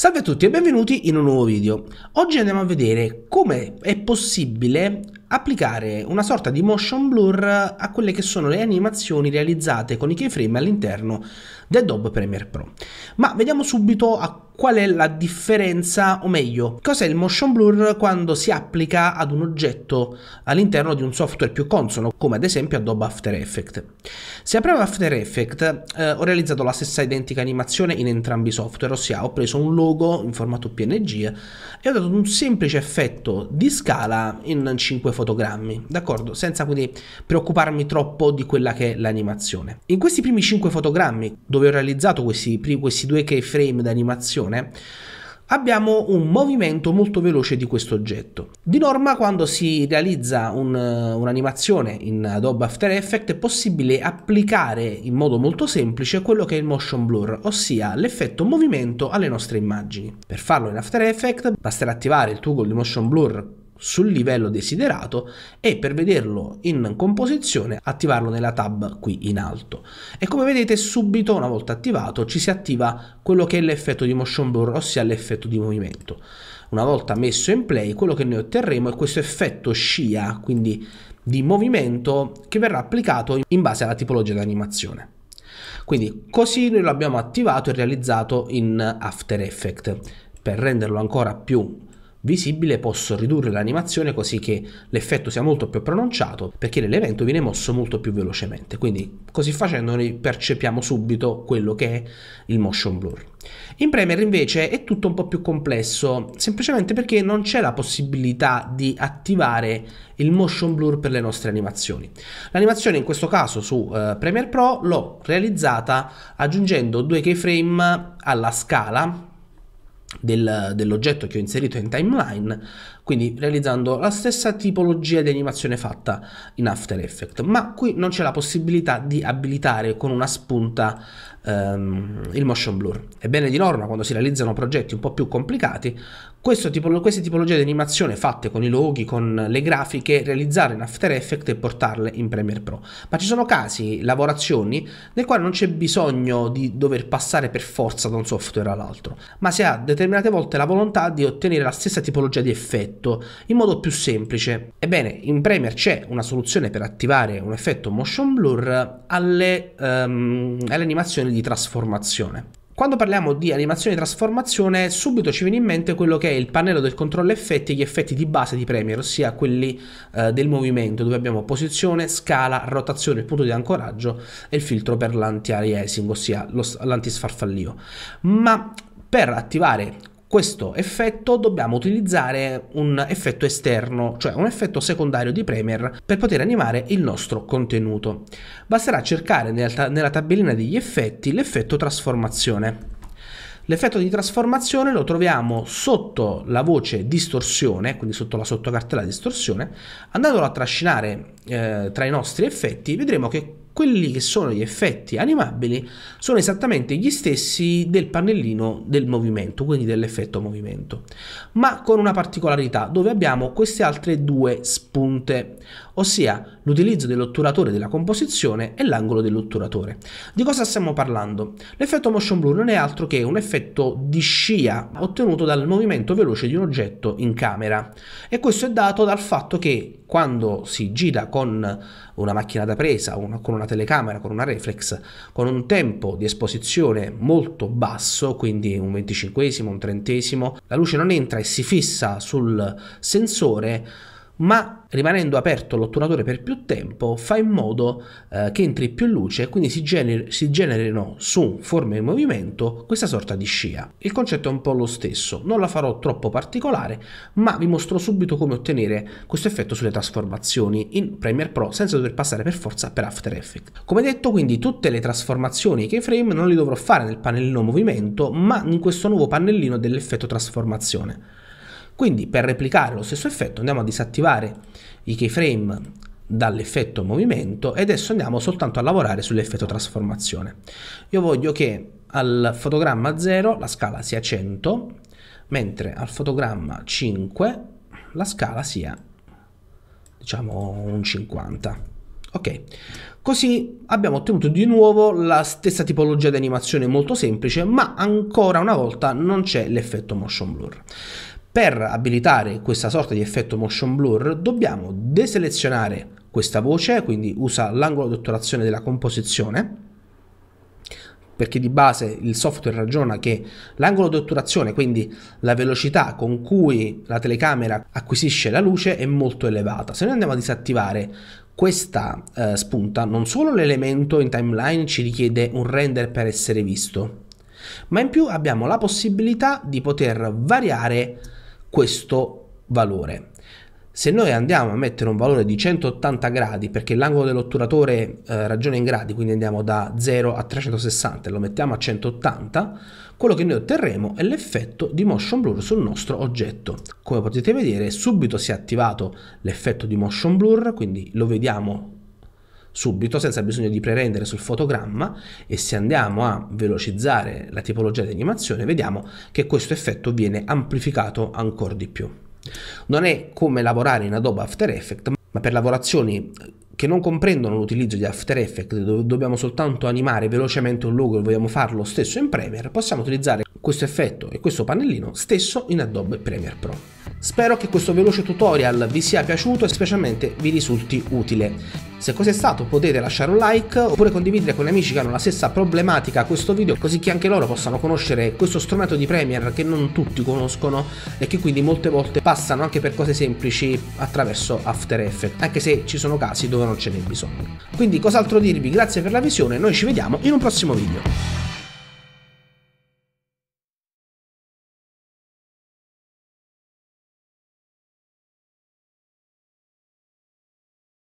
Salve a tutti e benvenuti in un nuovo video. Oggi andiamo a vedere come è possibile applicare una sorta di motion blur a quelle che sono le animazioni realizzate con i keyframe all'interno di Adobe Premiere Pro. Ma vediamo subito a qual è la differenza, o meglio, cos'è il motion blur quando si applica ad un oggetto all'interno di un software più consono, come ad esempio Adobe After Effects. Se apriamo After Effects, eh, ho realizzato la stessa identica animazione in entrambi i software, ossia ho preso un logo in formato PNG e ho dato un semplice effetto di scala in 5 fotogrammi, d'accordo? Senza quindi preoccuparmi troppo di quella che è l'animazione. In questi primi 5 fotogrammi, dove ho realizzato questi, questi due keyframe d'animazione, posizione, abbiamo un movimento molto veloce di questo oggetto. Di norma quando si realizza un, eh, un'animazione in Adobe After Effects è possibile applicare in modo molto semplice quello che è il motion blur, ossia l'effetto movimento alle nostre immagini. Per farlo in After Effects basterà attivare il tool di motion blur sul livello desiderato e per vederlo in composizione attivarlo nella tab qui in alto e come vedete subito una volta attivato ci si attiva quello che è l'effetto di motion blur ossia l'effetto di movimento una volta messo in play quello che noi otterremo è questo effetto scia quindi di movimento che verrà applicato in base alla tipologia di animazione quindi così noi lo abbiamo attivato e realizzato in After Effects per renderlo ancora più visibile posso ridurre l'animazione così che l'effetto sia molto più pronunciato perché l'elemento viene mosso molto più velocemente. Quindi così facendo noi percepiamo subito quello che è il motion blur. In Premiere invece è tutto un po' più complesso, semplicemente perché non c'è la possibilità di attivare il motion blur per le nostre animazioni. L'animazione in questo caso su eh, Premiere Pro l'ho realizzata aggiungendo due keyframe alla scala del, dell'oggetto che ho inserito in timeline quindi realizzando la stessa tipologia di animazione fatta in After Effects, ma qui non c'è la possibilità di abilitare con una spunta ehm, il motion blur. Ebbene di norma quando si realizzano progetti un po' più complicati, tipo, queste tipologie di animazione fatte con i loghi, con le grafiche, realizzare in After Effects e portarle in Premiere Pro. Ma ci sono casi, lavorazioni, nel quale non c'è bisogno di dover passare per forza da un software all'altro, ma si ha determinate volte la volontà di ottenere la stessa tipologia di effetto effetto in modo più semplice. Ebbene, in Premiere c'è una soluzione per attivare un effetto motion blur alle, um, alle animazioni di trasformazione. Quando parliamo di animazione di trasformazione, subito ci viene in mente quello che è il pannello del controllo effetti e gli effetti di base di Premiere, ossia quelli eh, del movimento, dove abbiamo posizione, scala, rotazione, punto di ancoraggio e il filtro per l'anti-aliasing, ossia lo, l'anti-sfarfallio. Ma per attivare questo effetto dobbiamo utilizzare un effetto esterno, cioè un effetto secondario di Premier per poter animare il nostro contenuto. Basterà cercare nella tabellina degli effetti l'effetto trasformazione. L'effetto di trasformazione lo troviamo sotto la voce distorsione, quindi sotto la sottocartella distorsione. Andandolo a trascinare eh, tra i nostri effetti, vedremo che quelli che sono gli effetti animabili sono esattamente gli stessi del pannellino del movimento, quindi dell'effetto movimento, ma con una particolarità dove abbiamo queste altre due spunte, ossia l'utilizzo dell'otturatore della composizione e l'angolo dell'otturatore. Di cosa stiamo parlando? L'effetto motion blur non è altro che un effetto di scia ottenuto dal movimento veloce di un oggetto in camera e questo è dato dal fatto che quando si gira con una macchina da presa, una, con una telecamera, con una reflex, con un tempo di esposizione molto basso, quindi un venticinquesimo, un trentesimo, la luce non entra e si fissa sul sensore, ma rimanendo aperto l'otturatore per più tempo fa in modo eh, che entri più luce e quindi si, gener- si, generino su forme in movimento questa sorta di scia. Il concetto è un po' lo stesso, non la farò troppo particolare, ma vi mostro subito come ottenere questo effetto sulle trasformazioni in Premiere Pro senza dover passare per forza per After Effects. Come detto, quindi tutte le trasformazioni keyframe non le dovrò fare nel pannellino movimento, ma in questo nuovo pannellino dell'effetto trasformazione. Quindi per replicare lo stesso effetto andiamo a disattivare i keyframe dall'effetto movimento e adesso andiamo soltanto a lavorare sull'effetto trasformazione. Io voglio che al fotogramma 0 la scala sia 100, mentre al fotogramma 5 la scala sia diciamo un 50. Ok, così abbiamo ottenuto di nuovo la stessa tipologia di animazione molto semplice, ma ancora una volta non c'è l'effetto motion blur. Per abilitare questa sorta di effetto motion blur dobbiamo deselezionare questa voce, quindi usa l'angolo di otturazione della composizione, perché di base il software ragiona che l'angolo di otturazione, quindi la velocità con cui la telecamera acquisisce la luce, è molto elevata. Se noi andiamo a disattivare questa eh, spunta, non solo l'elemento in timeline ci richiede un render per essere visto, ma in più abbiamo la possibilità di poter variare questo valore. Se noi andiamo a mettere un valore di 180 gradi, perché l'angolo dell'otturatore eh, ragiona in gradi, quindi andiamo da 0 a 360 e lo mettiamo a 180, quello che noi otterremo è l'effetto di motion blur sul nostro oggetto. Come potete vedere subito si è attivato l'effetto di motion blur, quindi lo vediamo subito senza bisogno di pre-rendere sul fotogramma e se andiamo a velocizzare la tipologia di animazione vediamo che questo effetto viene amplificato ancora di più. Non è come lavorare in Adobe After Effects, ma per lavorazioni che non comprendono l'utilizzo di After Effects, dove dobbiamo soltanto animare velocemente un logo e vogliamo farlo stesso in Premiere, possiamo utilizzare questo effetto e questo pannellino stesso in Adobe Premiere Pro. Spero che questo veloce tutorial vi sia piaciuto e specialmente vi risulti utile. Se così è stato potete lasciare un like oppure condividere con gli amici che hanno la stessa problematica questo video così che anche loro possano conoscere questo strumento di Premiere che non tutti conoscono e che quindi molte volte passano anche per cose semplici attraverso After Effects anche se ci sono casi dove non ce n'è bisogno. Quindi cos'altro dirvi, grazie per la visione, noi ci vediamo in un prossimo video.